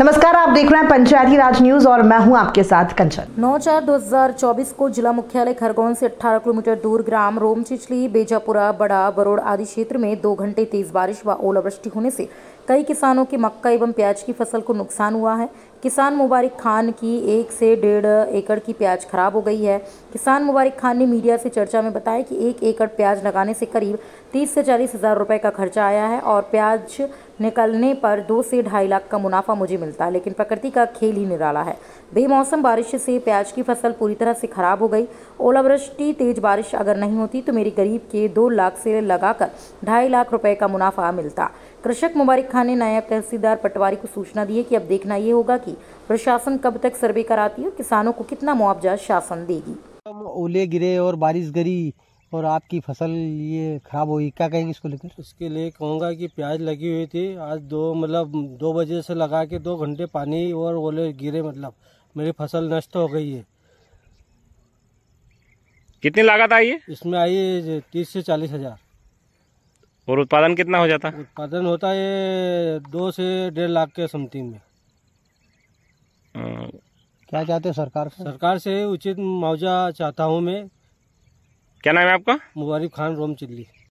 नमस्कार आप देख रहे हैं पंचायती राज न्यूज और मैं हूं आपके साथ कंचन 9 चार 2024 को जिला मुख्यालय खरगोन से 18 किलोमीटर दूर ग्राम रोमचिचली बेजापुरा बड़ा बरोड़ आदि क्षेत्र में दो घंटे तेज बारिश व ओलावृष्टि होने से कई किसानों के मक्का एवं प्याज की फसल को नुकसान हुआ है किसान मुबारक खान की एक से डेढ़ एकड़ की प्याज खराब हो गई है किसान मुबारक खान ने मीडिया से चर्चा में बताया कि एक एकड़ प्याज लगाने से करीब तीस से चालीस हज़ार रुपये का खर्चा आया है और प्याज निकलने पर दो से ढाई लाख का मुनाफा मुझे मिलता है लेकिन प्रकृति का खेल ही निराला है बेमौसम बारिश से प्याज की फसल पूरी तरह से खराब हो गई ओलावृष्टि तेज बारिश अगर नहीं होती तो मेरे गरीब के दो लाख से लगाकर ढाई लाख रुपए का मुनाफा मिलता कृषक मुबारक खान ने नायब तहसीलदार पटवारी को सूचना दी है कि अब देखना ये होगा कि देगी प्रशासन कब तक सर्वे कराती है किसानों को कितना मुआवजा शासन देगी ओले गिरे और बारिश गिरी और आपकी फसल ये खराब हुई क्या कहेंगे इसको लेकर इसके लिए कहूँगा कि प्याज लगी हुई थी आज दो मतलब दो बजे से लगा के दो घंटे पानी और ओले गिरे मतलब मेरी फसल नष्ट हो गई है कितनी लागत आई है इसमें आई है तीस से चालीस हजार और उत्पादन कितना हो जाता उत्पादन होता है दो से डेढ़ लाख के समथिंग में क्या चाहते हैं सरकार से सरकार से उचित मुआवजा चाहता हूँ मैं क्या नाम है आपका मुबारिक खान रोम चिल्ली